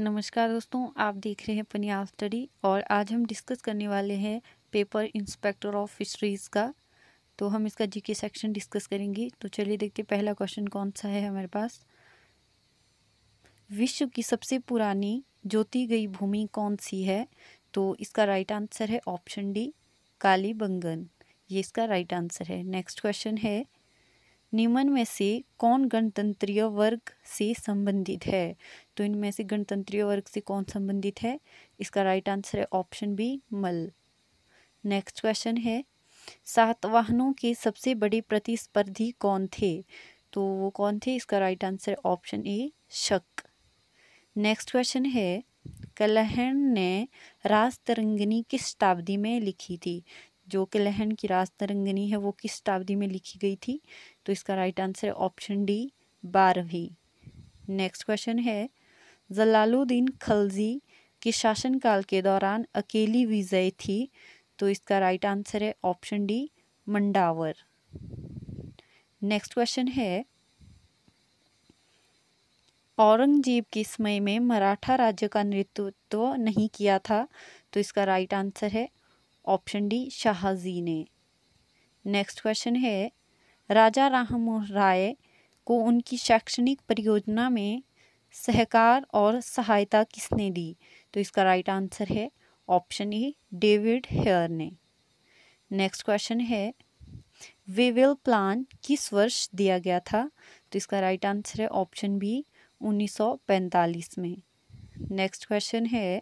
नमस्कार दोस्तों आप देख रहे हैं पनियाल स्टडी और आज हम डिस्कस करने वाले हैं पेपर इंस्पेक्टर ऑफ फिशरीज़ का तो हम इसका जीके सेक्शन डिस्कस करेंगे तो चलिए देखते पहला क्वेश्चन कौन सा है हमारे पास विश्व की सबसे पुरानी ज्योति गई भूमि कौन सी है तो इसका राइट आंसर है ऑप्शन डी काली बंगन ये इसका राइट आंसर है नेक्स्ट क्वेश्चन है निम्न में से कौन गणतंत्रीय वर्ग से संबंधित है तो इनमें से गणतंत्रीय वर्ग से कौन संबंधित है इसका राइट आंसर है ऑप्शन बी मल नेक्स्ट क्वेश्चन है सातवाहनों के सबसे बड़े प्रतिस्पर्धी कौन थे तो वो कौन थे इसका राइट आंसर ऑप्शन ए शक नेक्स्ट क्वेश्चन है कलहन ने रास तरंगनी किस शताब्दी में लिखी थी जो कलहन की रास तरंगनी है वो किस शताब्दी में लिखी गई थी तो इसका राइट आंसर ऑप्शन डी बारहवीं नेक्स्ट क्वेश्चन है जलालुद्दीन खलजी के शासनकाल के दौरान अकेली विजय थी तो इसका राइट आंसर है option D Mandawar next question है औरंगजेब के समय में मराठा राज्य का नेतृत्व नहीं किया था तो इसका राइट आंसर है ऑप्शन डी शाहजी ने नेक्स्ट क्वेश्चन है राजा राम राय को उनकी शैक्षणिक परियोजना में सहकार और सहायता किसने दी तो इसका राइट आंसर है ऑप्शन ए डेविड हेयर ने नेक्स्ट क्वेश्चन है विल प्लान किस वर्ष दिया गया था तो इसका राइट आंसर है ऑप्शन बी 1945 में नेक्स्ट क्वेश्चन है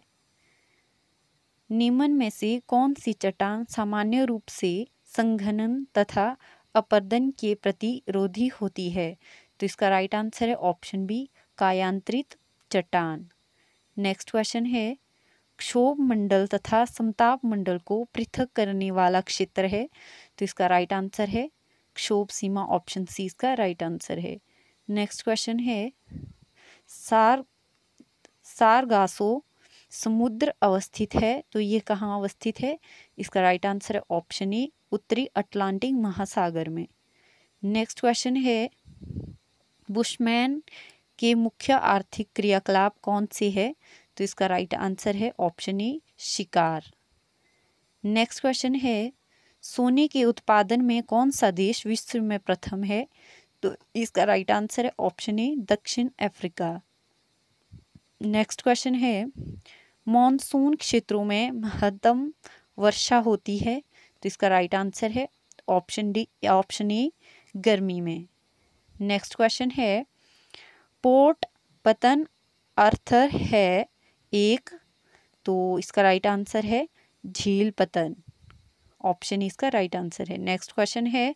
निम्न में से कौन सी चट्टान सामान्य रूप से संघनन तथा अपर्दन के प्रतिरोधी होती है तो इसका राइट आंसर है ऑप्शन बी कायांत्रित चट्टान नेक्स्ट क्वेश्चन है क्षोभ मंडल तथा समताप मंडल को पृथक करने वाला क्षेत्र है तो इसका राइट आंसर है क्षोभ सीमा ऑप्शन सी इसका राइट आंसर है नेक्स्ट क्वेश्चन है सार सारगासो समुद्र अवस्थित है तो ये कहाँ अवस्थित है इसका राइट आंसर है ऑप्शन ए उत्तरी अटलांटिक महासागर में नेक्स्ट क्वेश्चन है बुशमैन के मुख्य आर्थिक क्रियाकलाप कौन से है तो इसका राइट आंसर है ऑप्शन ए शिकार नेक्स्ट क्वेश्चन है सोने के उत्पादन में कौन सा देश विश्व में प्रथम है तो इसका राइट आंसर है ऑप्शन ए दक्षिण अफ्रीका नेक्स्ट क्वेश्चन है मॉनसून क्षेत्रों में महत्तम वर्षा होती है तो इसका राइट आंसर है ऑप्शन डी ऑप्शन ए गर्मी में नेक्स्ट क्वेश्चन है पोर्ट पतन अर्थर है एक तो इसका राइट आंसर है झील पतन ऑप्शन e इसका राइट आंसर है नेक्स्ट क्वेश्चन है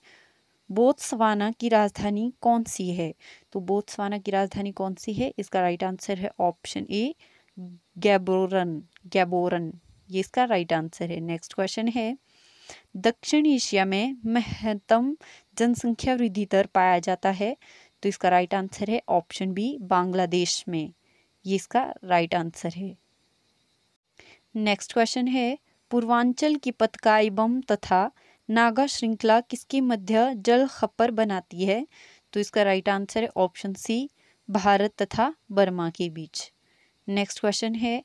बोत्सवाना की राजधानी कौन सी है तो बोत्सवाना की राजधानी कौन सी है इसका राइट आंसर है ऑप्शन ए गैबोरन गैबोरन ये इसका राइट आंसर है नेक्स्ट क्वेश्चन है दक्षिण एशिया में महत्तम जनसंख्या वृद्धि दर पाया जाता है तो इसका राइट आंसर है ऑप्शन बी बांग्लादेश में ये इसका राइट आंसर है नेक्स्ट क्वेश्चन है पूर्वांचल की पतकाई बम तथा नागा श्रृंखला किसके मध्य जल खप्पर बनाती है तो इसका राइट आंसर है ऑप्शन सी भारत तथा बर्मा के बीच नेक्स्ट क्वेश्चन है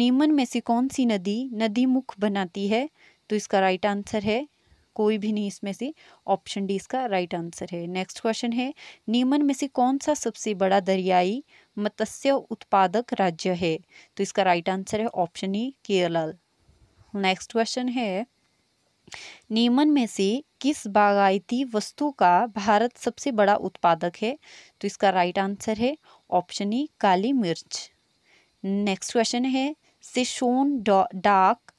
नीमन में से कौन सी नदी नदी मुख बनाती है तो इसका राइट आंसर है कोई भी नहीं इसमें से ऑप्शन डी इसका राइट आंसर है नेक्स्ट क्वेश्चन है नीमन में से कौन सा सबसे बड़ा दरियाई मत्स्य उत्पादक राज्य है तो इसका राइट आंसर है option E Kerala next question है नीमन में से किस बागायती वस्तु का भारत सबसे बड़ा उत्पादक है तो इसका राइट आंसर है ऑप्शन ई e, काली मिर्च नेक्स्ट क्वेश्चन है सिशोन डाक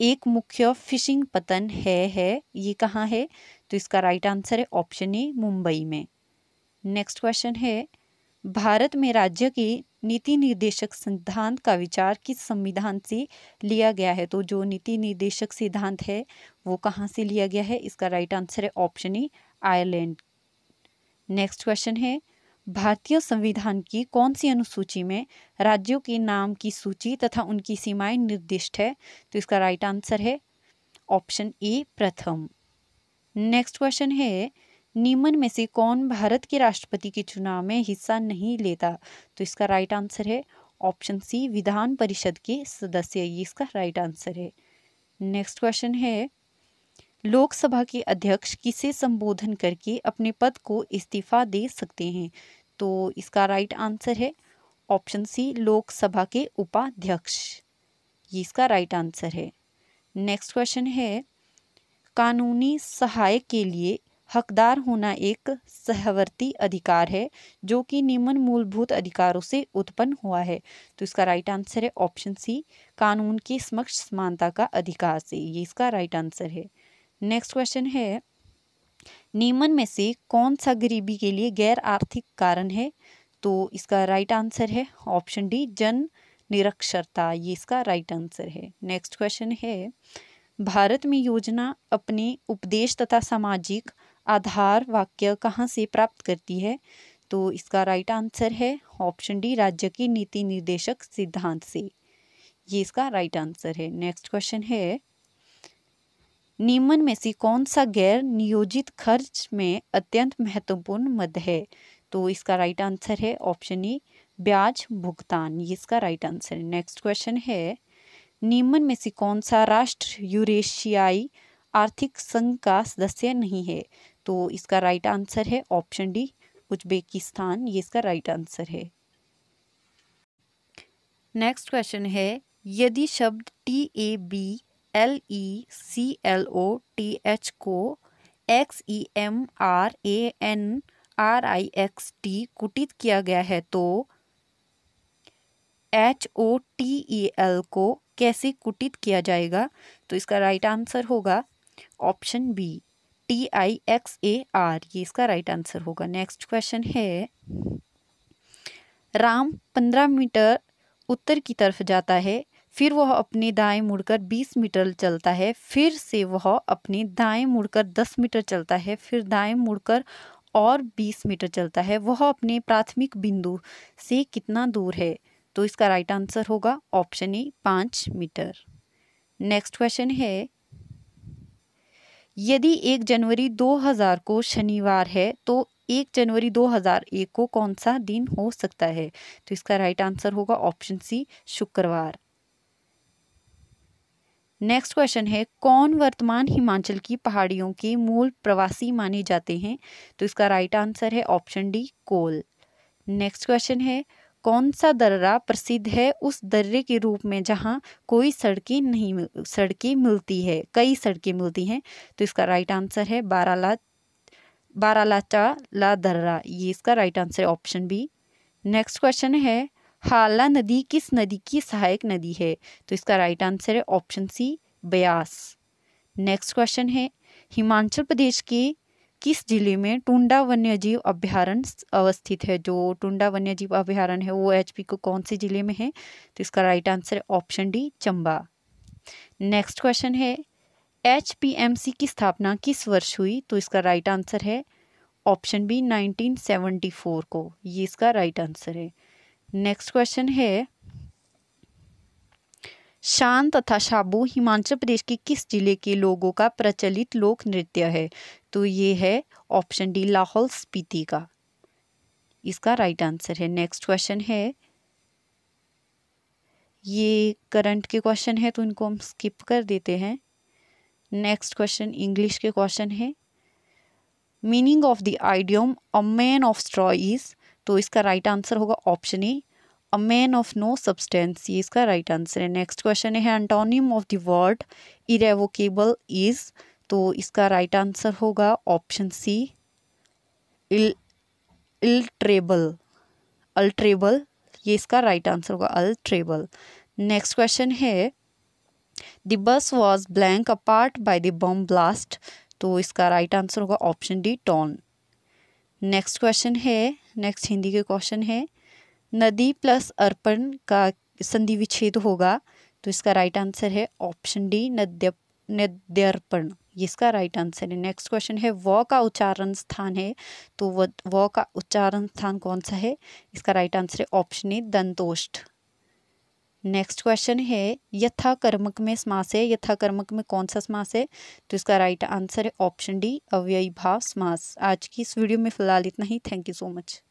एक मुख्य फिशिंग पतन है है ये कहाँ है तो इसका राइट आंसर है ऑप्शन ए मुंबई में नेक्स्ट क्वेश्चन है भारत में राज्य के नीति निर्देशक सिद्धांत का विचार किस संविधान से लिया गया है तो जो नीति निर्देशक सिद्धांत है वो कहाँ से लिया गया है इसका राइट आंसर है option A Ireland next question है भारतीय संविधान की कौन सी अनुसूची में राज्यों के नाम की सूची तथा उनकी सीमाएं निर्दिष्ट है तो इसका राइट आंसर है ऑप्शन ए प्रथम नेक्स्ट क्वेश्चन है निम्न में से कौन भारत के राष्ट्रपति के चुनाव में हिस्सा नहीं लेता तो इसका राइट आंसर है ऑप्शन सी विधान परिषद के सदस्य ये इसका राइट आंसर है नेक्स्ट क्वेश्चन है लोकसभा के अध्यक्ष किसे संबोधन करके अपने पद को इस्तीफा दे सकते हैं तो इसका राइट आंसर है ऑप्शन सी लोकसभा के उपाध्यक्ष ये इसका राइट आंसर है नेक्स्ट क्वेश्चन है कानूनी सहाय के लिए हकदार होना एक सहवर्ती अधिकार है जो कि निम्न मूलभूत अधिकारों से उत्पन्न हुआ है तो इसका राइट आंसर है ऑप्शन सी कानून के समक्ष समानता का अधिकार से ये इसका राइट आंसर है नेक्स्ट क्वेश्चन है नियमन में से कौन सा गरीबी के लिए गैर आर्थिक कारण है तो इसका राइट आंसर है ऑप्शन डी जन निरक्षरता ये इसका राइट आंसर है नेक्स्ट क्वेश्चन है भारत में योजना अपने उपदेश तथा सामाजिक आधार वाक्य कहाँ से प्राप्त करती है तो इसका राइट आंसर है ऑप्शन डी राज्य की नीति निर्देशक सिद्धांत से ये इसका राइट आंसर है नेक्स्ट क्वेश्चन है निम्न में से कौन सा गैर नियोजित खर्च में अत्यंत महत्वपूर्ण मद है तो इसका राइट आंसर है ऑप्शन ई ब्याज भुगतान ये इसका राइट आंसर है नेक्स्ट क्वेश्चन है निम्न में से कौन सा राष्ट्र यूरेशियाई आर्थिक संघ का सदस्य नहीं है तो इसका राइट आंसर है ऑप्शन डी उज्बेकिस्तान ये इसका राइट आंसर है नेक्स्ट क्वेश्चन है यदि शब्द T A B L E C L O T H को X E M R A N R I X T कुटित किया गया है तो H O T E L को कैसे कुटित किया जाएगा तो इसका राइट आंसर होगा option B T I X A R ये इसका राइट आंसर होगा नेक्स्ट क्वेश्चन है राम पंद्रह मीटर उत्तर की तरफ जाता है फिर वह अपने दाएं मुड़कर 20 मीटर चलता है फिर से वह अपने दाएं मुड़कर 10 मीटर चलता है फिर दाएं मुड़कर और 20 मीटर चलता है वह अपने प्राथमिक बिंदु से कितना दूर है तो इसका राइट आंसर होगा ऑप्शन ए पाँच मीटर नेक्स्ट क्वेश्चन है यदि एक जनवरी 2000 को शनिवार है तो एक जनवरी 2001 को कौन सा दिन हो सकता है तो इसका राइट आंसर होगा ऑप्शन सी शुक्रवार नेक्स्ट क्वेश्चन है कौन वर्तमान हिमाचल की पहाड़ियों के मूल प्रवासी माने जाते हैं तो इसका राइट आंसर है ऑप्शन डी कोल नेक्स्ट क्वेश्चन है कौन सा दर्रा प्रसिद्ध है उस दर्रे के रूप में जहाँ कोई सड़कें नहीं सड़कें मिलती है कई सड़कें मिलती हैं तो इसका राइट आंसर है बाराला बारालाचा ला दर्रा ये इसका right answer option B next question है हाला नदी किस नदी की सहायक नदी है तो इसका राइट आंसर है option C Beas next question है हिमाचल प्रदेश के किस जिले में टुंडा वन्यजीव अभ्यारण अवस्थित है जो टुंडा वन्यजीव अभ्यारण्य है वो एचपी को कौन से जिले में है तो इसका राइट आंसर है option D Chamba next question है एच की स्थापना किस वर्ष हुई तो इसका राइट आंसर है ऑप्शन बी 1974 को ये इसका राइट आंसर है नेक्स्ट क्वेश्चन है शान तथा शाबू हिमाचल प्रदेश के किस जिले के लोगों का प्रचलित लोक नृत्य है तो ये है ऑप्शन डी लाहौल स्पीति का इसका राइट आंसर है नेक्स्ट क्वेश्चन है ये करंट के क्वेश्चन है तो इनको हम स्किप कर देते हैं नेक्स्ट क्वेश्चन इंग्लिश के क्वेश्चन है meaning of the idiom a man of straw is तो इसका राइट आंसर होगा option A a man of no substance ये इसका राइट आंसर है नेक्स्ट क्वेश्चन है antonym of the word irrevocable is तो इसका राइट आंसर होगा ऑप्शन सी इल इल्ट्रेबल अल्ट्रेबल ये इसका राइट आंसर होगा अल्ट्रेबल नेक्स्ट क्वेश्चन है the bus was blank apart by the bomb blast तो इसका राइट आंसर होगा option D torn next question है नेक्स्ट हिंदी के क्वेश्चन है नदी प्लस अर्पण का संधि विच्छेद होगा तो इसका राइट आंसर है ऑप्शन डी नद्य नद्यर्पण इसका राइट आंसर है नेक्स्ट क्वेश्चन है व का उच्चारण स्थान है तो व का उच्चारण स्थान कौन सा है इसका राइट आंसर है ऑप्शन ए दंतोष्ठ नेक्स्ट क्वेश्चन है यथाकर्मक में समास है यथाकर्मक में कौन सा समास है तो इसका राइट आंसर है ऑप्शन डी भाव समास आज की इस वीडियो में फिलहाल इतना ही थैंक यू सो मच